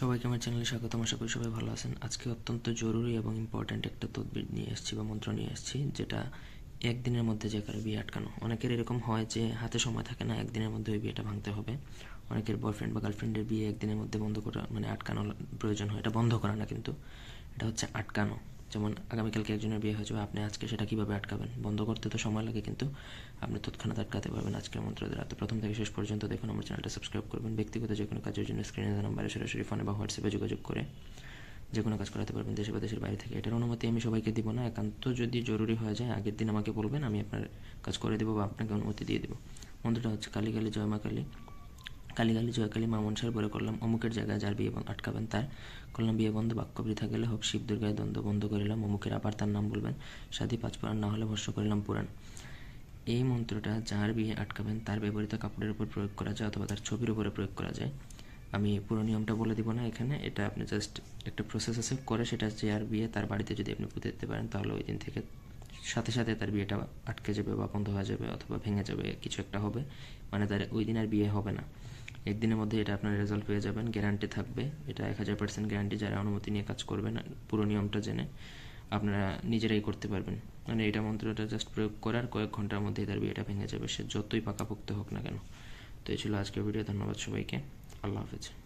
সবাইকে আমার চ্যানেলে স্বাগত আশা করি সবাই ভালো আছেন আজকে অত্যন্ত জরুরি এবং ইম্পর্ট্যান্ট একটা তদবির নিয়ে এসেছি বা মন্ত্র নিয়ে এসেছি যেটা একদিনের মধ্যে যে কারো বিয়ে আটকানো অনেকের এরকম হয় যে হাতে সময় থাকে না একদিনের মধ্যে ওই বিয়েটা ভাঙতে হবে অনেকের বয়ফ্রেন্ড বা গার্লফ্রেন্ডের বিয়ে একদিনের মধ্যে বন্ধ করা মানে আটকানো প্রয়োজন হয় এটা বন্ধ করা না কিন্তু এটা হচ্ছে আটকানো যেমন আগামীকালকে একজনের বিয়ে হয়ে যাবে আপনি আজকে সেটা কীভাবে আটকাবেন বন্ধ করতে তো সময় লাগে কিন্তু আপনি তৎক্ষণাৎ আটকাতে পারবেন আজকের মন্ত্রদের রাতে প্রথম থেকে শেষ পর্যন্ত দেখুন আমার চ্যানেলটা সাবস্ক্রাইব করবেন ব্যক্তিগত যে কোনো কাজের জন্য স্ক্রিনে নাম্বারে সরাসরি ফোনে বা হোয়াটসঅ্যাপে যোগাযোগ করে যে কোনো কাজ করাতে পারবেন দেশে বা দেশের বাইরে থেকে এটার অনুমতি আমি সবাইকে দিব না একান্ত যদি জরুরি হয়ে যায় আগের দিন আমাকে বলবেন আমি আপনার কাজ করে দেবো বা আপনাকে অনুমতি দিয়ে দেবো মন্ত্রটা হচ্ছে কালী কালী জয় মা কালী কালীগালি জয়কালী মামুন সাহেব বলে করলাম অমুকের জায়গায় যার বিয়ে আটকাবেন তার করলাম বিয়ে বন্ধ বাক্য বৃথা গেলে হোক শিব দুর্গায় দ্বন্দ্ব বন্ধ করিলাম অমুকের আবার তার নাম বলবেন সাধী পাঁচ পুরাণ না হলে ভস্য করিলাম পুরাণ এই মন্ত্রটা যার বিয়ে আটকাবেন তার ব্যবহৃত কাপড়ের উপর প্রয়োগ করা যায় অথবা তার ছবির উপরে প্রয়োগ করা যায় আমি পুরো নিয়মটা বলে দিব না এখানে এটা আপনি জাস্ট একটা প্রসেস আছে করে সেটা যে আর বিয়ে তার বাড়িতে যদি আপনি পুঁতে দিতে পারেন তাহলে ওই দিন থেকে সাথে সাথে তার বিয়েটা আটকে যাবে বা বন্ধ হয়ে যাবে অথবা ভেঙে যাবে কিছু একটা হবে মানে তার ওই দিন আর বিয়ে হবে না একদিনের মধ্যে এটা আপনার রেজাল্ট পেয়ে যাবেন গ্যারান্টি থাকবে এটা এক হাজার পার্সেন্ট গ্যারান্টি যারা অনুমতি নিয়ে কাজ করবেন পুরো নিয়মটা জেনে আপনারা নিজেরাই করতে পারবেন মানে এটা মন্ত্রটা জাস্ট প্রয়োগ করার কয়েক ঘন্টার মধ্যে তার এটা ভেঙে যাবে সে যতই পাকাপোক্ত হোক না কেন তো এই ছিল আজকের ভিডিও ধন্যবাদ সবাইকে আল্লাহ হাফেজ